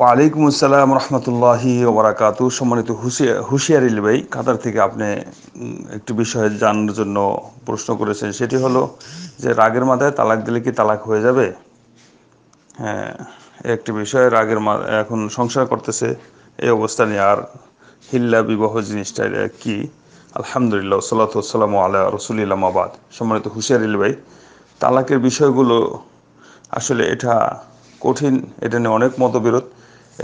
ওয়ালাইকুম আসসালাম রহমতুল্লাহ ওবরাকাত সম্মানিত হুশিয়া হুশিয়ারি ইলবাই কাতার থেকে আপনি একটি বিষয়ে জানার জন্য প্রশ্ন করেছেন সেটি হলো যে রাগের মাথায় তালাক দিলে কি তালাক হয়ে যাবে হ্যাঁ একটি বিষয়ে রাগের এখন সংসার করতেছে এই অবস্থা নিয়ে আর হিল্লা বিবাহ জিনিসটা কি আলহামদুলিল্লাহ সাল্লাতাম রসুল রসুলিল্লামাবাদ সম্মানিত হুশিয়ারি ইলবাই তালাকের বিষয়গুলো আসলে এটা কঠিন এটা নিয়ে অনেক মতবিরোধ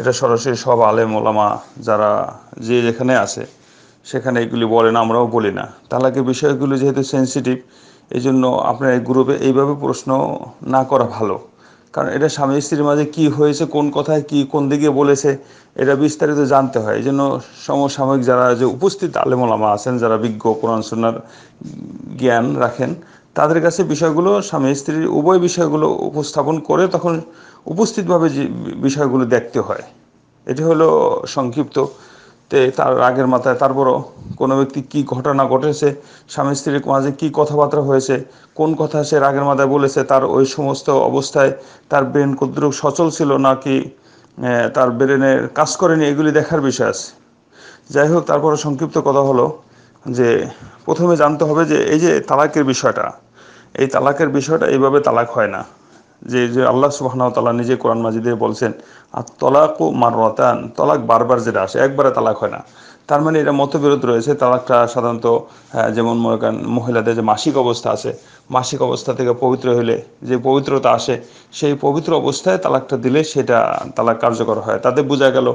এটা সরাসরি সব আলেম ওলামা যারা যে যেখানে আছে সেখানে এগুলি বলেন আমরাও বলি না তালাকের বিষয়গুলি যেহেতু সেন্সিটিভ এই জন্য আপনার এই গ্রুপে এইভাবে প্রশ্ন না করা ভালো কারণ এটা স্বামী স্ত্রীর মাঝে কি হয়েছে কোন কথায় কি কোন দিকে বলেছে এটা বিস্তারিত জানতে হয় এই জন্য সমসাময়িক যারা যে উপস্থিত আলেমলামা আছেন যারা বিজ্ঞ কোরআন সুনার জ্ঞান রাখেন তাদের কাছে বিষয়গুলো স্বামী স্ত্রীর উভয় বিষয়গুলো উপস্থাপন করে তখন উপস্থিতভাবে যে বিষয়গুলো দেখতে হয় এটি হলো সংক্ষিপ্ত তে তার রাগের মাথায় তারপরও কোনো ব্যক্তি কি ঘটনা ঘটেছে স্বামী স্ত্রীর মাঝে কী কথাবার্তা হয়েছে কোন কথা সে রাগের মাথায় বলেছে তার ওই সমস্ত অবস্থায় তার ব্রেন কতটুকু সচল ছিল নাকি তার ব্রেনের কাজ করেনি এগুলি দেখার বিষয় আছে যাই হোক তারপরে সংক্ষিপ্ত কথা হলো যে প্রথমে জানতে হবে যে এই যে তালাকের বিষয়টা এই তালাকের বিষয়টা এইভাবে তালাক হয় না যে যে আল্লাহ তালা নিজে কোরআন মাজিদে বলছেন আর তলাক ও মারতান তলাক বারবার যেটা আসে একবারে তালাক হয় না তার মানে এটা মতবিরোধ রয়েছে তালাকটা সাধারণত হ্যাঁ, যেমন মনে করেন মহিলাদের যে মাসিক অবস্থা আছে মাসিক অবস্থা থেকে পবিত্র হলে যে পবিত্রতা আসে সেই পবিত্র অবস্থায় তালাকটা দিলে সেটা তালাক কার্যকর হয় তাতে বোঝা গেল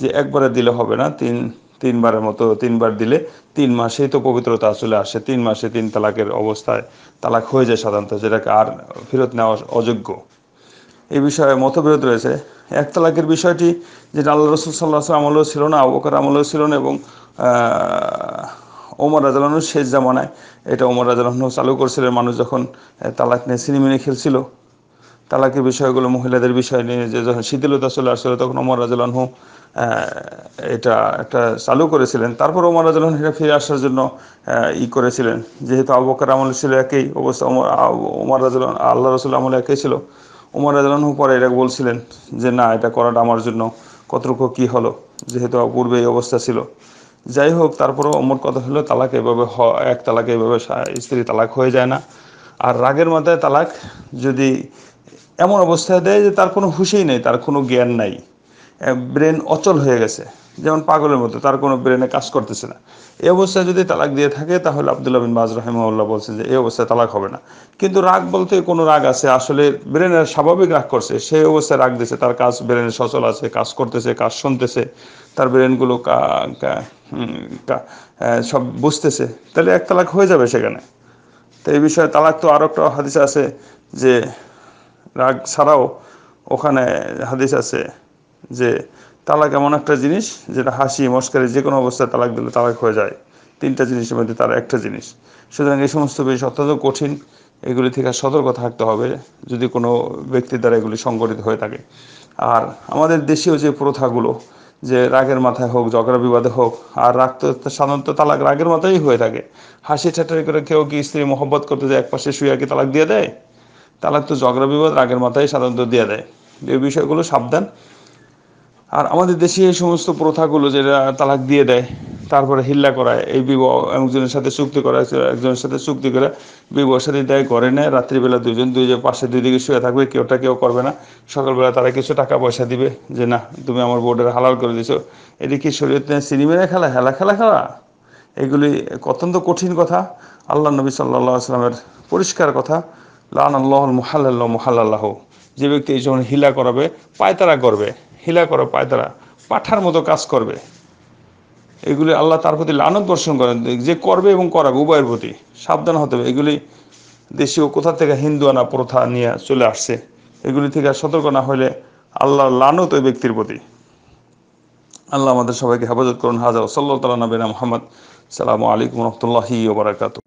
যে একবারে দিলে হবে না তিন তিনবারের মতো তিনবার দিলে তিন মাসেই তো পবিত্রতা চলে আসে তিন মাসে তিন তালাকের অবস্থায় তালাক হয়ে যায় সাধারণত যেটাকে আর ফেরত নেওয়া অযোগ্য এই বিষয়ে মতবিরোধ রয়েছে এক তালাকের বিষয়টি যেটা আল্লাহ রসুল সাল্লাহ আমলেও ছিল না আবকার আমলেও ছিল না এবং ওমর রাজালানুর শেষ জামানায় এটা ওমর রাজালানু চালু করছিলেন মানুষ যখন তালাক নিয়ে সিনেমিনে খেলছিল তালাকের বিষয়গুলো মহিলাদের বিষয় নিয়ে যে যখন শিথিলতা চলে আসছিল তখন অমর রাজু এটা একটা চালু করেছিলেন তারপর ওমর রাজু এটা ফিরে আসার জন্য ই করেছিলেন যেহেতু আবকার আমল ছিল একই অবস্থা ওমর রাজু আল্লাহ রসুল আমল একই ছিল ওমর রাজু পরে এটা বলছিলেন যে না এটা করাটা আমার জন্য কতটুকু কী হলো যেহেতু পূর্বে এই অবস্থা ছিল যাই হোক তারপরও ওমর কথা হলো তালাক এভাবে হ এক তালাক এভাবে স্ত্রী তালাক হয়ে যায় না আর রাগের মাথায় তালাক যদি এমন অবস্থায় দেয় যে তার কোনো হুশেই নেই তার কোনো জ্ঞান নাই ব্রেন অচল হয়ে গেছে যেমন পাগলের মতো তার কোনো ব্রেনে কাজ করতেছে না এই অবস্থায় যদি তালাক দিয়ে থাকে তাহলে আবদুল্লাহ বিন বাজ রহমাউল্লাহ বলছে যে এই অবস্থায় তালাক হবে না কিন্তু রাগ বলতে কোনো রাগ আছে আসলে ব্রেনের স্বাভাবিক রাগ করছে সেই অবস্থায় রাগ দিছে তার কাজ ব্রেনে সচল আছে কাজ করতেছে কাজ শুনতেছে তার ব্রেনগুলো সব বুঝতেছে তাহলে এক তালাক হয়ে যাবে সেখানে তো এই বিষয়ে তালাক তো আরও একটা হাদিসে আছে যে রাগ ছাড়াও ওখানে হাদিস আছে যে তালাক এমন একটা জিনিস যেটা হাসি মস্কারি যে কোনো অবস্থায় তালাক দিলে তালাক হয়ে যায় তিনটা জিনিসের মধ্যে তার একটা জিনিস সুতরাং এই সমস্ত বিষয় অত্যন্ত কঠিন এগুলি থেকে সতর্ক থাকতে হবে যদি কোনো ব্যক্তির দ্বারা এগুলি সংগঠিত হয়ে থাকে আর আমাদের দেশীয় যে প্রথাগুলো যে রাগের মাথায় হোক ঝগড়া বিবাদে হোক আর রাগ তো সাধারণত তালাক রাগের মাথায় হয়ে থাকে হাসি ঠাটারি করে কেউ কি স্ত্রী মহব্বত করতে যায় এক পাশে শুয়ে কি তালাক দিয়ে দেয় তালাক তো ঝগড়া বিবাদ রাগের মাথায় সাধারণত দিয়ে দেয় এই বিষয়গুলো সাবধান আর আমাদের দেশে এই সমস্ত প্রথাগুলো যেটা তালাক দিয়ে দেয় তারপরে হিল্লা করায় এই বিবাহ একজনের সাথে চুক্তি করা একজনের সাথে চুক্তি করে বিবাহ সাথে দেয় করে নেয় রাত্রিবেলা দুজন দুই যে পাশে দুই দিকে শুয়ে থাকবে কেউটা কেউ করবে না সকালবেলা তারা কিছু টাকা পয়সা দিবে যে না তুমি আমার বোর্ডের হালাল করে দিছো এটি কি শরীর সিনেমেরা খেলা হেলা খেলা খেলা এগুলি অত্যন্ত কঠিন কথা আল্লাহ নবী সাল্লাহ আসলামের পরিষ্কার কথা লান আল্লাহ মুহাল্লাহ যে ব্যক্তি এই যখন হিলা করাবে পায়তারা করবে হিলা করা পায়তারা পাঠার মতো কাজ করবে এগুলি আল্লাহ তার প্রতি লানত দর্শন করেন যে করবে এবং করাবে উভয়ের প্রতি সাবধান হতে হবে এগুলি দেশীয় কোথা থেকে হিন্দু আনা প্রথা নিয়ে চলে আসছে এগুলি থেকে সতর্ক না হলে আল্লাহ লানত ওই ব্যক্তির প্রতি আল্লাহ আমাদের সবাইকে হেফাজত করুন হাজার সাল্লাহ তালা নবীনা মোহাম্মদ সালামু আলাইকুম রহমতুল্লাহি ওবরাকাত